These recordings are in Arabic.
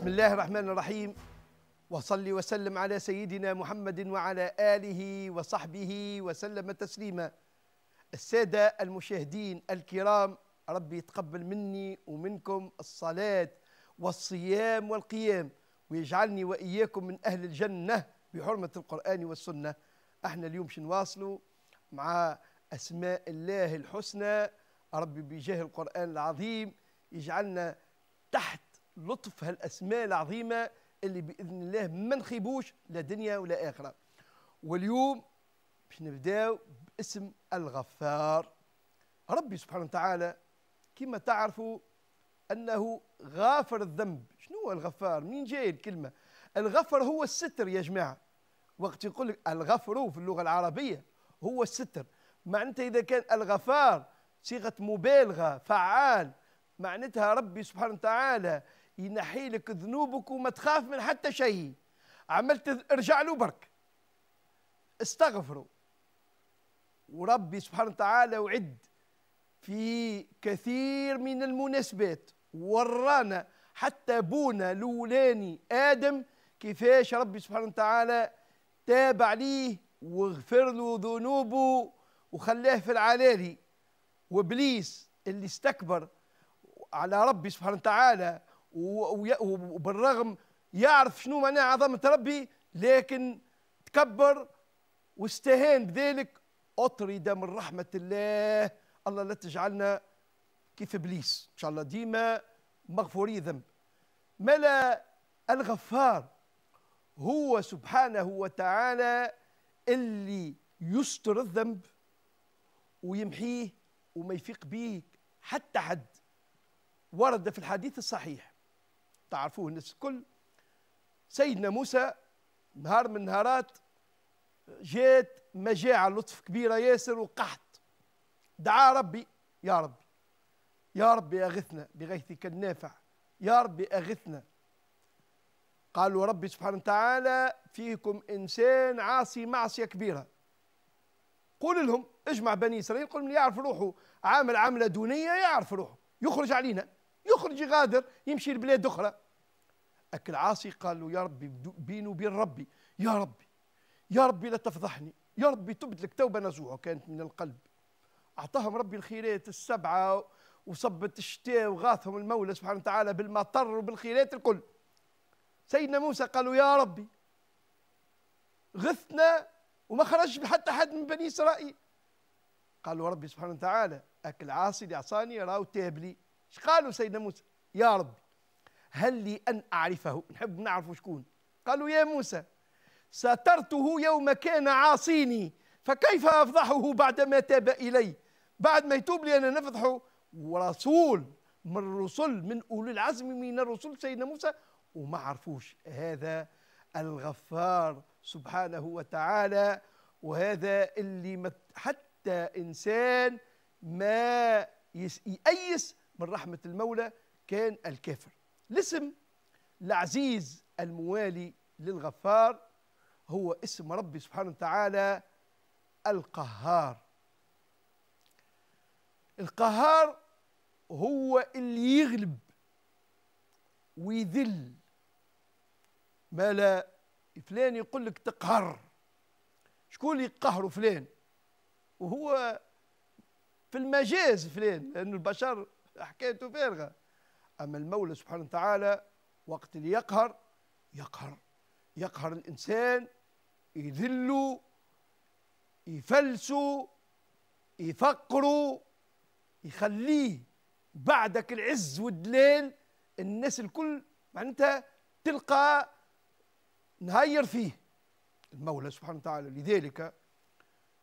بسم الله الرحمن الرحيم وصلي وسلم على سيدنا محمد وعلى آله وصحبه وسلم تسليما السادة المشاهدين الكرام ربي يتقبل مني ومنكم الصلاة والصيام والقيام ويجعلني وإياكم من أهل الجنة بحرمة القرآن والسنة احنا اليوم شنواصلوا مع أسماء الله الحسنى ربي بجاه القرآن العظيم يجعلنا تحت لطف هالاسماء العظيمه اللي باذن الله ما نخيبوش لا دنيا ولا اخره واليوم باش نبداو باسم الغفار ربي سبحانه وتعالى كما تعرفوا انه غافر الذنب شنو هو الغفار منين جاي الكلمه الغفر هو الستر يا جماعه وقت يقول لك الغفر في اللغه العربيه هو الستر معناتها اذا كان الغفار صيغه مبالغه فعال معناتها ربي سبحانه وتعالى ينحي لك ذنوبك وما تخاف من حتى شيء عملت ارجع له برك استغفروا وربي سبحانه وتعالى وعد في كثير من المناسبات ورانا حتى بونا الاولاني ادم كيفاش ربي سبحانه وتعالى تاب عليه وغفر له ذنوبه وخلاه في العلالي وابليس اللي استكبر على ربي سبحانه وتعالى وبالرغم يعرف شنو معناه عظمة ربي لكن تكبر واستهان بذلك أطرد من رحمة الله الله لا تجعلنا كيف إبليس إن شاء الله ديما مغفوري ذنب ملا الغفار هو سبحانه وتعالى اللي يستر الذنب ويمحيه وما يفيق به حتى حد ورد في الحديث الصحيح تعرفوه الناس الكل سيدنا موسى نهار من نهارات جات مجاعة لطف كبيرة ياسر وقحط دعا ربي يا ربي يا ربي أغثنا بغيثك النافع يا ربي أغثنا قالوا ربي سبحانه وتعالى فيكم إنسان عاصي معصية كبيرة قول لهم اجمع بني إسرائيل قل من يعرف روحه عامل عملة دونية يعرف روحه يخرج علينا يخرج يغادر يمشي لبلاد اخرى اك العاصي قال له يا ربي بيني وبين ربي يا ربي يا ربي لا تفضحني يا ربي تبت لك توبه نزوعه كانت من القلب اعطاهم ربي الخيرات السبعه وصبت الشتاء وغاثهم المولى سبحانه وتعالى بالمطر وبالخيرات الكل سيدنا موسى قالوا يا ربي غثنا وما خرجش حتى حد من بني اسرائيل قالوا ربي سبحانه وتعالى اكل عاصي اللي عصاني راهو تاب لي اش قالوا سيدنا موسى يا رب هل لي أن أعرفه نحب نعرف شكون قالوا يا موسى سترته يوم كان عاصيني فكيف أفضحه بعدما تاب إلي بعد ما يتوب لي أنا نفضحه ورسول من الرسل من أولي العزم من الرسل سيدنا موسى وما عرفوش هذا الغفار سبحانه وتعالى وهذا اللي حتى إنسان ما يأيس من رحمة المولى كان الكافر الاسم العزيز الموالي للغفار هو اسم ربي سبحانه وتعالى القهار القهار هو اللي يغلب ويذل ما لا فلان يقول لك تقهر شكون اللي يقهره فلان وهو في المجاز فلان لأن البشر حكايته فارغه اما المولى سبحانه وتعالى وقت اللي يقهر يقهر يقهر الانسان يذله يفلسه يفقره يخليه بعدك العز والدلال الناس الكل معناتها تلقى نهير فيه المولى سبحانه وتعالى لذلك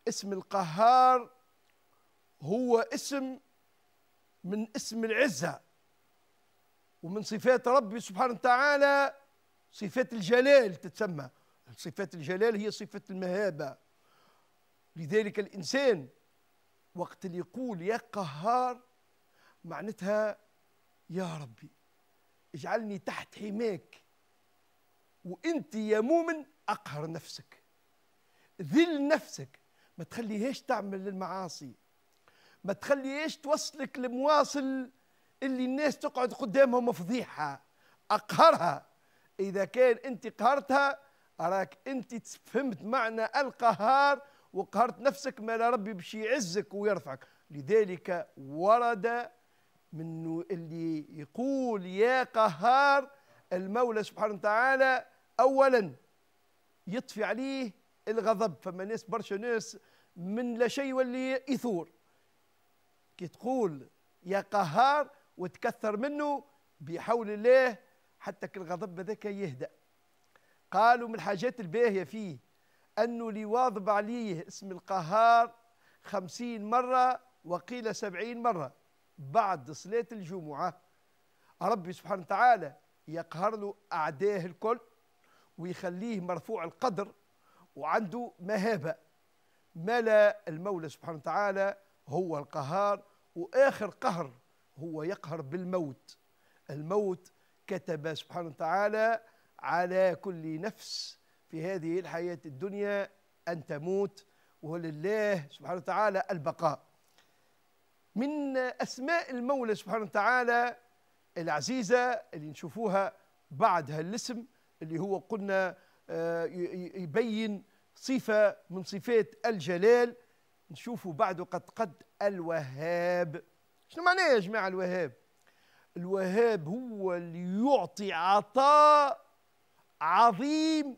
اسم القهار هو اسم من اسم العزة ومن صفات ربي سبحانه وتعالى صفات الجلال تتسمى صفات الجلال هي صفة المهابة لذلك الإنسان وقت اللي يقول يا قهار معناتها يا ربي اجعلني تحت حماك وانت يا مؤمن اقهر نفسك ذل نفسك ما تخليهاش تعمل المعاصي ما تخليهاش توصلك لمواصل اللي الناس تقعد قدامهم فضيحه اقهرها اذا كان انت قهرتها أراك انت فهمت معنى القهار وقهرت نفسك ما لا ربي باش يعزك ويرفعك لذلك ورد من اللي يقول يا قهار المولى سبحانه وتعالى اولا يطفي عليه الغضب فما ناس برشا ناس من لا شيء واللي يثور كي تقول يا قهار وتكثر منه بحول الله حتى الغضب ذاك يهدأ قالوا من الحاجات الباهية فيه أنه اللي عليه اسم القهار خمسين مرة وقيل سبعين مرة بعد صلاة الجمعة ربي سبحانه وتعالى يقهر له أعداه الكل ويخليه مرفوع القدر وعنده مهابة ملا المولى سبحانه وتعالى هو القهار واخر قهر هو يقهر بالموت الموت كتب سبحانه وتعالى على كل نفس في هذه الحياه الدنيا ان تموت ولله سبحانه وتعالى البقاء من اسماء المولى سبحانه وتعالى العزيزه اللي نشوفوها بعد هالاسم اللي هو قلنا آه، يبين صفه من صفات الجلال نشوفوا بعده قد قد الوهاب شنو معناه يا جماعة الوهاب الوهاب هو اللي يعطي عطاء عظيم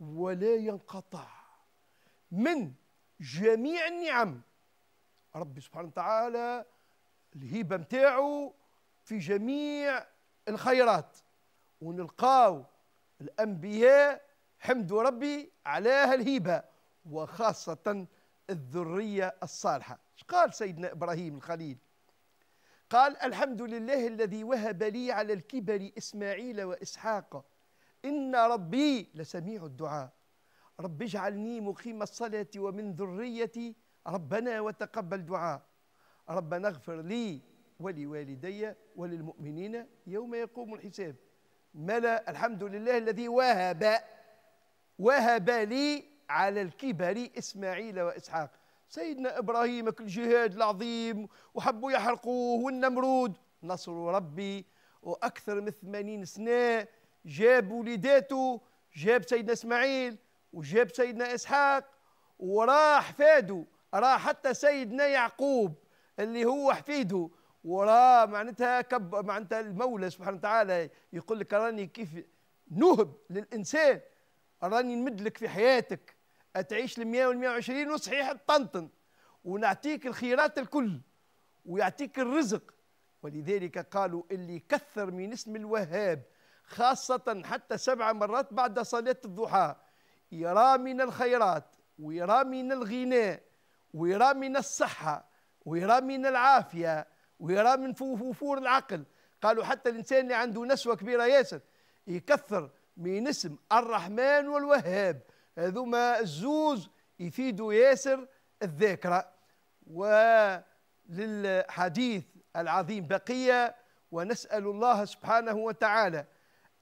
ولا ينقطع من جميع النعم ربي سبحانه وتعالى الهبة متاعه في جميع الخيرات ونلقاو الأنبياء حمدوا ربي على هالهبة وخاصة الذرية الصالحة قال سيدنا إبراهيم الخليل قال الحمد لله الذي وهب لي على الكبر إسماعيل وإسحاق إن ربي لسميع الدعاء رب اجعلني مقيم الصلاة ومن ذريتي ربنا وتقبل دعاء ربنا اغفر لي ولوالدي وللمؤمنين يوم يقوم الحساب ملا الحمد لله الذي وهب وهب لي على الكبر إسماعيل وإسحاق سيدنا إبراهيم كل جهاد العظيم وحبوا يحرقوه والنمرود نصر ربي وأكثر من ثمانين سنة جاب وليداته جاب سيدنا إسماعيل وجاب سيدنا إسحاق وراح فادو راح حتى سيدنا يعقوب اللي هو حفيده وراه معناتها كب معناتها المولى سبحانه وتعالى يقول لك راني كيف نهب للانسان راني نمد لك في حياتك تعيش ل 100 وعشرين 120 وصحيح الطنطن ونعطيك الخيرات الكل ويعطيك الرزق ولذلك قالوا اللي كثر من اسم الوهاب خاصة حتى سبع مرات بعد صلاة الضحى يرى من الخيرات ويرى من الغناء ويرى من الصحة ويرى من العافية ويرى من فوفور العقل قالوا حتى الإنسان اللي عنده نسوة كبيرة ياسر يكثر من اسم الرحمن والوهاب هذوما الزوز يفيدوا ياسر الذاكرة وللحديث العظيم بقية ونسأل الله سبحانه وتعالى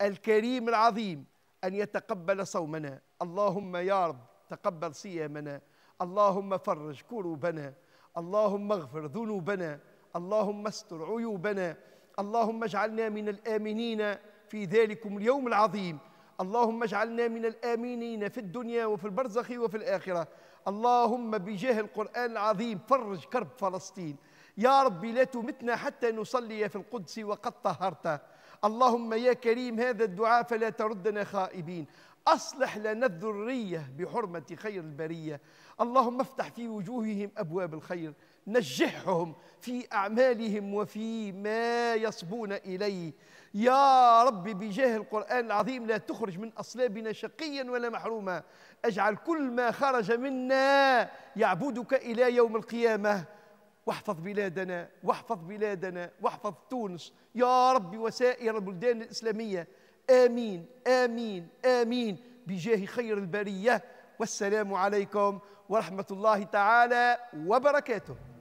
الكريم العظيم أن يتقبل صومنا اللهم يا رب تقبل صيامنا اللهم فرج كروبنا اللهم اغفر ذنوبنا اللهم استر عيوبنا اللهم اجعلنا من الآمنين في ذلكم اليوم العظيم اللهم اجعلنا من الآمنين في الدنيا وفي البرزخ وفي الآخرة اللهم بجاه القرآن العظيم فرج كرب فلسطين يا ربي لا تمتنا حتى نصلي في القدس وقد طهرت اللهم يا كريم هذا الدعاء فلا تردنا خائبين أصلح لنا الذرية بحرمة خير البرية اللهم افتح في وجوههم أبواب الخير نجحهم في أعمالهم وفي ما يصبون إليه يا رب بجاه القرآن العظيم لا تخرج من أصلابنا شقيا ولا محروما اجعل كل ما خرج منا يعبدك إلى يوم القيامة واحفظ بلادنا واحفظ بلادنا واحفظ تونس يا رب وسائر البلدان الإسلامية آمين آمين آمين بجاه خير البرية والسلام عليكم ورحمة الله تعالى وبركاته